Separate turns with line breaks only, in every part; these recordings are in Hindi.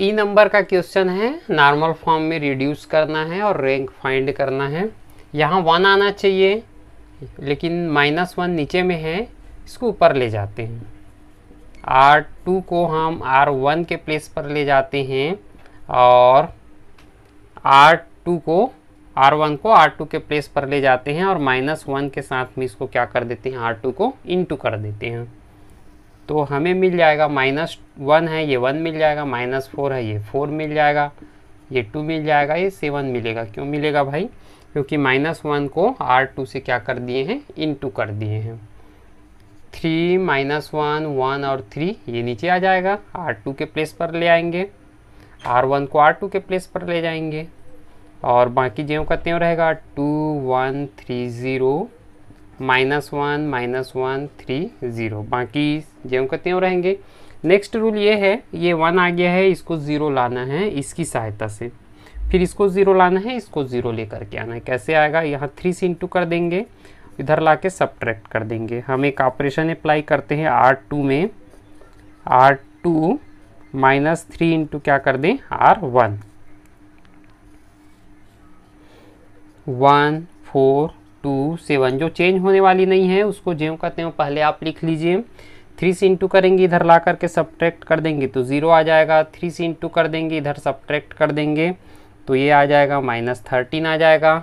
ई नंबर का क्वेश्चन है नॉर्मल फॉर्म में रिड्यूस करना है और रैंक फाइंड करना है यहाँ वन आना चाहिए लेकिन माइनस वन नीचे में है इसको ऊपर ले जाते हैं आर टू को हम आर वन के प्लेस पर ले जाते हैं और आर टू को आर वन को आर टू के प्लेस पर ले जाते हैं और माइनस वन के साथ में इसको क्या कर देते हैं आर टू को इन टू कर देते हैं तो हमें मिल जाएगा माइनस वन है ये वन मिल जाएगा माइनस फोर है ये फोर मिल जाएगा ये टू मिल जाएगा ये सेवन मिलेगा क्यों मिलेगा भाई क्योंकि माइनस वन को आर टू से क्या कर दिए हैं इन टू कर दिए हैं थ्री माइनस वन वन और थ्री ये नीचे आ जाएगा आर टू के प्लेस पर ले आएंगे आर वन को आर टू के प्लेस पर ले जाएंगे और बाकी ज्यों का त्यों रहेगा two one three zero minus one minus one three zero बाकी ज्यों का त्यों रहेंगे नेक्स्ट रूल ये है ये वन आ गया है इसको ज़ीरो लाना है इसकी सहायता से फिर इसको ज़ीरो लाना है इसको ज़ीरो लेकर के आना है कैसे आएगा यहाँ थ्री से इंटू कर देंगे इधर ला के सब्ट्रैक्ट कर देंगे हम एक ऑपरेशन अप्लाई करते हैं आर टू में R two minus three into क्या कर दें R one one four two seven जो चेंज होने वाली नहीं है उसको ज्यों का त्यों पहले आप लिख लीजिए थ्री से इंटू करेंगे इधर ला करके सब्ट्रैक्ट कर देंगे तो ज़ीरो आ जाएगा थ्री से इंटू कर देंगे इधर सब्ट्रैक्ट कर देंगे तो ये आ जाएगा माइनस थर्टीन आ जाएगा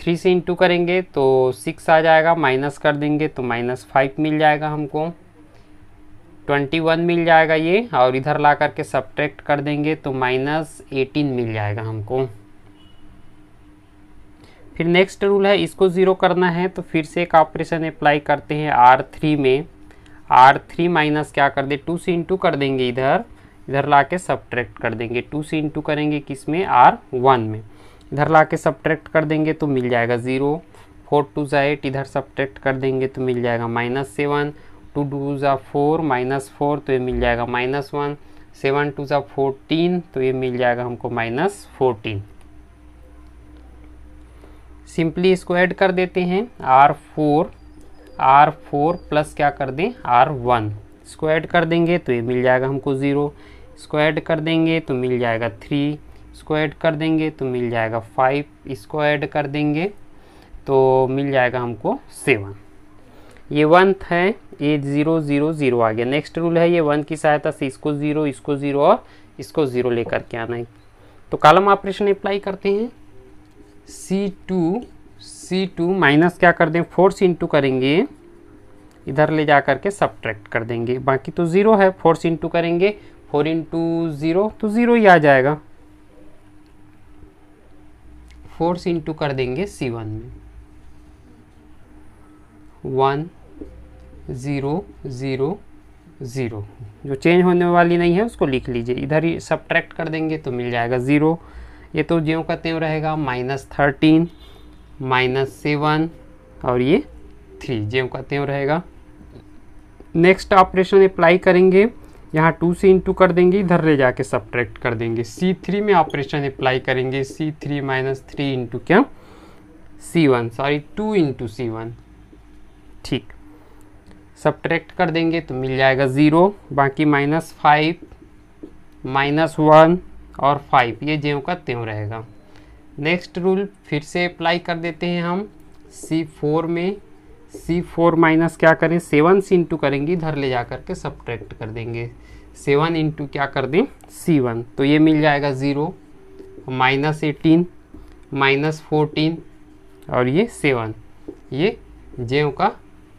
थ्री से इंटू करेंगे तो सिक्स आ जाएगा माइनस कर देंगे तो माइनस फाइव मिल जाएगा हमको ट्वेंटी वन मिल जाएगा ये और इधर ला करके सब्ट्रैक्ट कर देंगे तो माइनस एटीन मिल जाएगा हमको फिर नेक्स्ट रूल है इसको ज़ीरो करना है तो फिर से एक ऑपरेशन अप्लाई करते हैं आर थ्री में आर थ्री माइनस क्या कर दे टू सी इंटू कर देंगे इधर इधर ला के सब्ट्रैक्ट कर देंगे टू सी इंटू करेंगे किस में आर वन में इधर ला के सब्ट्रैक्ट कर देंगे तो मिल जाएगा ज़ीरो फोर टू ज़ा एट इधर सब्ट्रैक्ट कर देंगे तो मिल जाएगा माइनस सेवन टू टू ज़ा फोर माइनस फोर तो ये मिल जाएगा माइनस वन सेवन टू ज़ा फोरटीन तो ये मिल जाएगा हमको माइनस फोरटीन सिंपली इसको ऐड कर देते हैं R four R four plus क्या कर दें आर वन इसको ऐड कर देंगे तो ये मिल जाएगा हमको ज़ीरो इसको ऐड कर देंगे तो मिल जाएगा थ्री इसको ऐड कर देंगे तो मिल जाएगा फाइव इसको ऐड कर देंगे तो मिल जाएगा हमको सेवन ये वंथ है ये ज़ीरो ज़ीरो ज़ीरो आ गया नेक्स्ट रूल है ये वन की सहायता से इसको ज़ीरो इसको ज़ीरो और इसको ज़ीरो लेकर के आना है तो कालम ऑपरेशन अप्लाई करते हैं C two C two minus क्या कर दें फोर्स इंटू करेंगे इधर ले जा करके सब्ट्रैक्ट कर देंगे बाकी तो ज़ीरो है फोर्स इंटू करेंगे फोर इंटू ज़ीरो तो ज़ीरो ही आ जाएगा फोर्स इंटू कर देंगे सी वन में वन ज़ीरो ज़ीरो ज़ीरो जो चेंज होने वाली नहीं है उसको लिख लीजिए इधर ही सब्ट्रैक्ट कर देंगे तो मिल जाएगा ज़ीरो ये तो ज्यो का त्यों रहेगा माइनस थर्टीन माइनस सेवन और ये थ्री ज्यो का त्यों रहेगा नेक्स्ट ऑपरेशन अप्लाई करेंगे यहाँ टू से इंटू कर देंगे इधर ले जाके सब्ट्रैक्ट कर देंगे सी थ्री में ऑपरेशन अप्लाई करेंगे C three minus three into क्या C one sorry two into C one ठीक सब्ट्रैक्ट कर देंगे तो मिल जाएगा ज़ीरो बाकी माइनस फाइव माइनस वन और फाइव ये ज्यों का त्यों रहेगा नेक्स्ट रूल फिर से अप्लाई कर देते हैं हम सी फोर में सी फोर माइनस क्या करें सेवन सी इंटू करेंगे इधर ले जा करके सब्ट्रैक्ट कर देंगे सेवन इंटू क्या कर दें सी वन तो ये मिल जाएगा zero minus eighteen minus fourteen और ये सेवन ये जेव का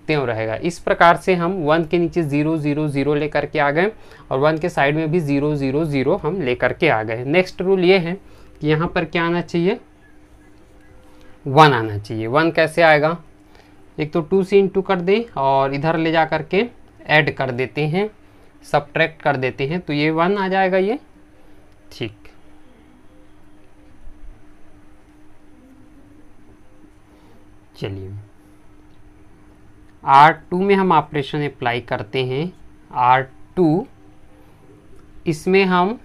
त्यों रहेगा इस प्रकार से हम वन के नीचे ज़ीरो ज़ीरो ज़ीरो लेकर के आ गए और वन के साइड में भी ज़ीरो ज़ीरो ज़ीरो हम लेकर के आ गए नेक्स्ट रूल ये है कि यहाँ पर क्या आना चाहिए वन आना चाहिए वन कैसे आएगा एक तो टू से इंटू कर दें और इधर ले जा कर के ऐड कर देते हैं सब्ट्रैक्ट कर देते हैं तो ये वन आ जाएगा ये ठीक चलिए आर टू में हम ऑपरेशन अप्लाई करते हैं आर टू इसमें हम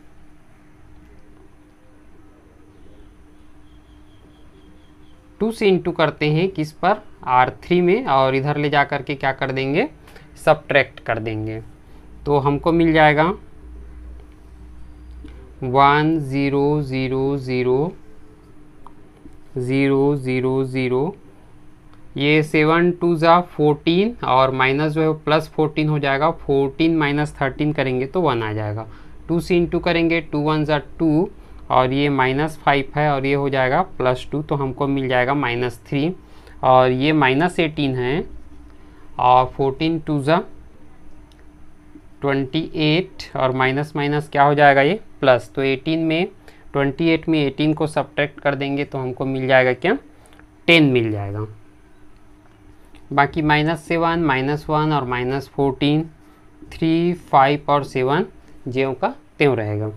टू से इंटू करते हैं किस पर आर थ्री में और इधर ले जा करके क्या कर देंगे सब कर देंगे तो हमको मिल जाएगा one zero zero zero zero zero zero ये सेवन टू ज़ा फोर्टीन और माइनस जो है प्लस फोर्टीन हो जाएगा फोर्टीन माइनस थर्टीन करेंगे तो वन आ जाएगा टू से इंटू करेंगे टू वन ज़ा टू और ये माइनस फाइव है और ये हो जाएगा प्लस टू तो हमको मिल जाएगा माइनस थ्री और ये माइनस एटीन है और फोर्टीन टू ज़ा ट्वेंटी एट और माइनस माइनस क्या हो जाएगा ये प्लस तो एटीन में ट्वेंटी एट में एटीन को सब्ट्रैक्ट कर देंगे तो हमको मिल जाएगा क्या टेन मिल जाएगा बाकी माइनस सेवन माइनस वन और माइनस फोर्टीन थ्री फाइव और सेवन ज्यों का त्यों रहेगा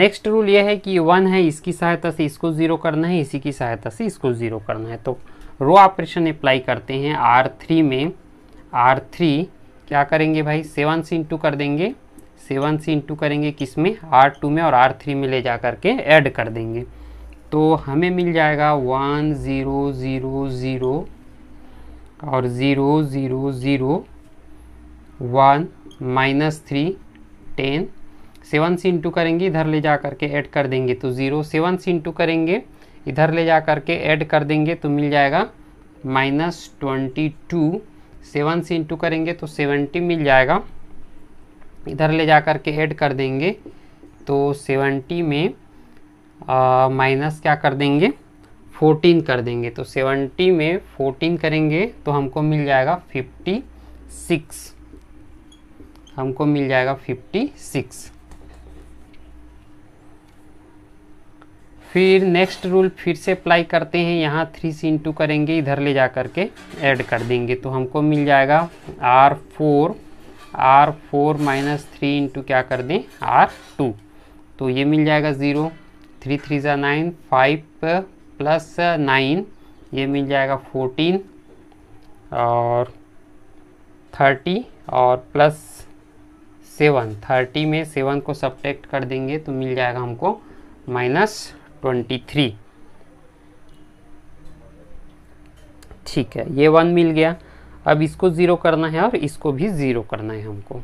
नेक्स्ट रूल यह है कि वन है इसकी सहायता से इसको ज़ीरो करना है इसी की सहायता से इसको ज़ीरो करना है तो रो ऑपरेशन अप्लाई करते हैं आर थ्री में आर थ्री क्या करेंगे भाई सेवन से इंटू कर देंगे सेवन से इंटू करेंगे किस में आर टू में और आर थ्री में ले जा करके ऐड कर देंगे तो हमें मिल जाएगा वन ज़ीरो ज़ीरो ज़ीरो और zero zero zero one minus three ten seven से इंटू करेंगे इधर ले जा करके ऐड कर देंगे तो ज़ीरो सेवन से इंटू करेंगे इधर ले जा करके ऐड कर देंगे तो मिल जाएगा माइनस ट्वेंटी टू सेवन से इंटू करेंगे तो सेवेंटी मिल जाएगा इधर ले जा करके ऐड कर देंगे तो सेवेंटी में माइनस क्या कर देंगे फोर्टीन कर देंगे तो सेवेंटी में फोर्टीन करेंगे तो हमको मिल जाएगा फिफ्टी सिक्स हमको मिल जाएगा फिफ्टी सिक्स फिर नेक्स्ट रूल फिर से अप्लाई करते हैं यहाँ थ्री सी इंटू करेंगे इधर ले जा करके ऐड कर देंगे तो हमको मिल जाएगा R four R four minus three into क्या कर दें आर टू तो ये मिल जाएगा ज़ीरो थ्री थ्री ज़ा नाइन फाइव प्लस नाइन ये मिल जाएगा फोर्टीन और थर्टी और प्लस सेवन थर्टी में सेवन को सब्टेक्ट कर देंगे तो मिल जाएगा हमको माइनस ट्वेंटी थ्री ठीक है ये वन मिल गया अब इसको ज़ीरो करना है और इसको भी ज़ीरो करना है हमको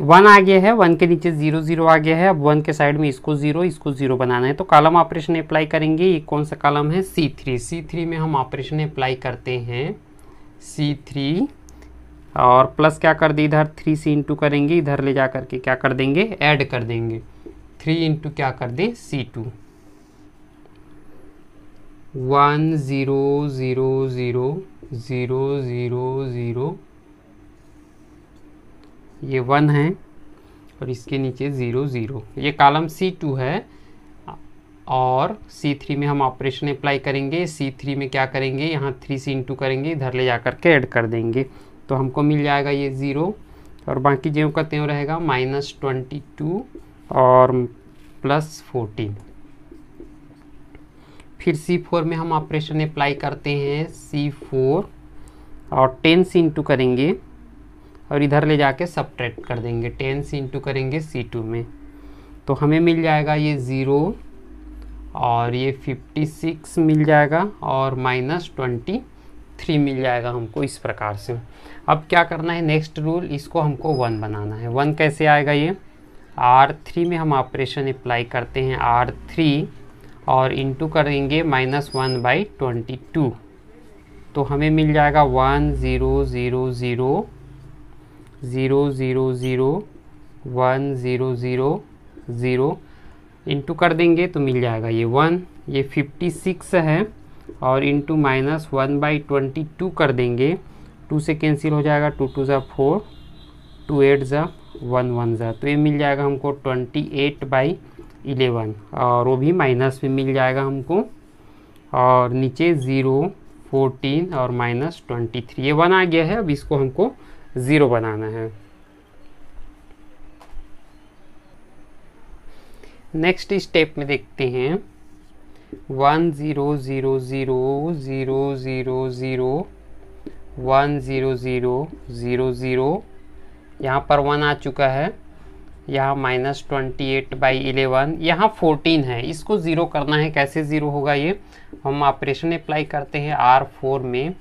वन आ गया है वन के नीचे जीरो जीरो आ गया है अब वन के साइड में इसको जीरो इसको जीरो बनाना है तो कालम ऑपरेशन अप्लाई करेंगे ये कौन सा कालम है सी थ्री सी थ्री में हम ऑपरेशन अप्लाई करते हैं सी थ्री और प्लस क्या कर दिए इधर थ्री सी इंटू करेंगे इधर ले जा करके क्या कर देंगे ऐड कर देंगे थ्री इंटू क्या कर दें C two one zero zero zero zero zero ये वन है और इसके नीचे ज़ीरो ज़ीरो ये कॉलम सी टू है और सी थ्री में हम ऑपरेशन अप्लाई करेंगे सी थ्री में क्या करेंगे यहाँ थ्री से इंटू करेंगे इधर ले जा करके ऐड कर देंगे तो हमको मिल जाएगा ये ज़ीरो और बाकी ज्यों का त्यों रहेगा माइनस ट्वेंटी टू और प्लस फोर्टीन फिर सी फोर में हम ऑपरेशन अप्लाई करते हैं सी फोर और टेन से इंटू करेंगे और इधर ले जाके सब्ट्रैक्ट कर देंगे टेन से इंटू करेंगे सी टू में तो हमें मिल जाएगा ये ज़ीरो और ये फिफ्टी सिक्स मिल जाएगा और माइनस ट्वेंटी थ्री मिल जाएगा हमको इस प्रकार से अब क्या करना है नेक्स्ट रूल इसको हमको वन बनाना है वन कैसे आएगा ये आर थ्री में हम ऑपरेशन अप्लाई करते हैं आर थ्री और इंटू करेंगे minus one by twenty two तो हमें मिल जाएगा one zero zero zero zero zero zero one zero zero zero into कर देंगे तो मिल जाएगा ये वन ये फिफ्टी सिक्स है और into minus one by twenty two कर देंगे टू से कैंसिल हो जाएगा टू टू ज़ा फोर टू एट ज़ा वन वन ज़ा तो ये मिल जाएगा हमको ट्वेंटी एट बाई इलेवन और वो भी माइनस में मिल जाएगा हमको और नीचे ज़ीरो फोर्टीन और माइनस ट्वेंटी थ्री ये वन आ गया है अब इसको हमको ज़ीरो बनाना है नेक्स्ट स्टेप में देखते हैं one zero zero zero zero zero zero one zero zero zero zero यहाँ पर वन आ चुका है यहाँ minus twenty eight by eleven यहाँ फोर्टीन है इसको ज़ीरो करना है कैसे ज़ीरो होगा ये हम ऑपरेशन अप्लाई करते हैं आर फोर में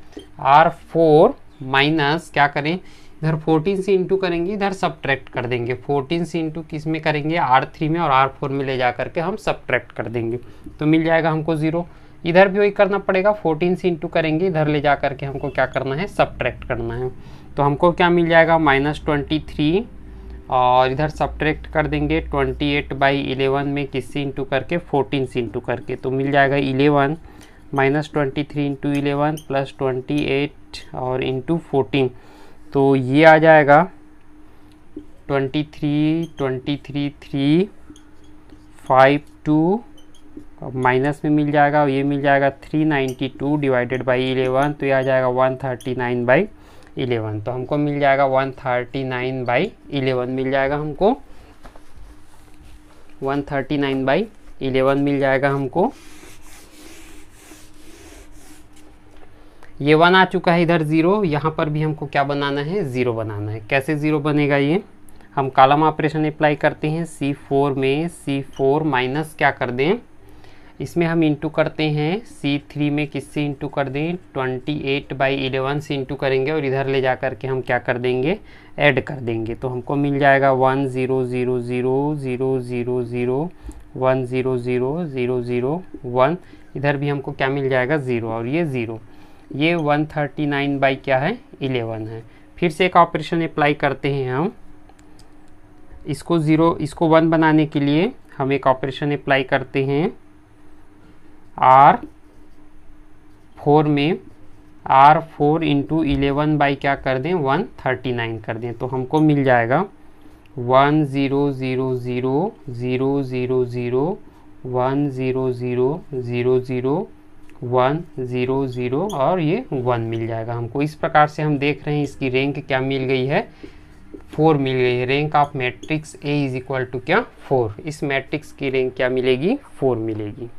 आर फोर माइनस क्या करें इधर 14 से इंटू करेंगे इधर सब्ट्रैक्ट कर देंगे 14 से इंटू किस में करेंगे R3 में और R4 में ले जा करके हम सब्ट्रैक्ट कर देंगे तो मिल जाएगा हमको ज़ीरो इधर भी वही करना पड़ेगा 14 से इंटू करेंगे इधर ले जा करके हमको क्या करना है सब्ट्रैक्ट करना है तो हमको क्या मिल जाएगा माइनस ट्वेंटी और इधर सब्ट्रैक्ट कर देंगे ट्वेंटी एट बाई इलेवन में से इंटू करके फोर्टीन से इंटू करके तो मिल जाएगा eleven minus twenty three into eleven plus twenty eight और इंटू फोर्टीन तो ये आ जाएगा twenty three twenty three three five two minus में मिल जाएगा और ये मिल जाएगा three ninety two divided by eleven तो ये आ जाएगा one thirty nine by eleven तो हमको मिल जाएगा one thirty nine by eleven मिल जाएगा हमको one thirty nine by eleven मिल जाएगा हमको ये वन आ चुका है इधर ज़ीरो यहाँ पर भी हमको क्या बनाना है ज़ीरो बनाना है कैसे ज़ीरो बनेगा ये हम कालम ऑपरेशन अप्लाई करते हैं सी फोर में सी फोर माइनस क्या कर दें इसमें हम इंटू करते हैं सी थ्री में किससे इंटू कर दें ट्वेंटी एट बाई इलेवन से इंटू करेंगे और इधर ले जा कर के हम क्या कर देंगे ऐड कर देंगे तो हमको मिल जाएगा one zero zero zero zero zero zero one zero zero zero zero one इधर भी हमको क्या मिल जाएगा ज़ीरो और ये ज़ीरो ये 139 बाई क्या है 11 है फिर से एक ऑपरेशन अप्लाई करते हैं हम इसको ज़ीरो इसको वन बनाने के लिए हम एक ऑपरेशन अप्लाई करते हैं आर फोर में R four into eleven by क्या कर दें वन थर्टी नाइन कर दें तो हमको मिल जाएगा one zero zero zero zero zero zero one zero zero zero zero one zero zero और ये वन मिल जाएगा हमको इस प्रकार से हम देख रहे हैं इसकी रैंक क्या मिल गई है फोर मिल गई है rank of matrix A is equal to क्या फोर इस मैट्रिक्स की रैंक क्या मिलेगी फोर मिलेगी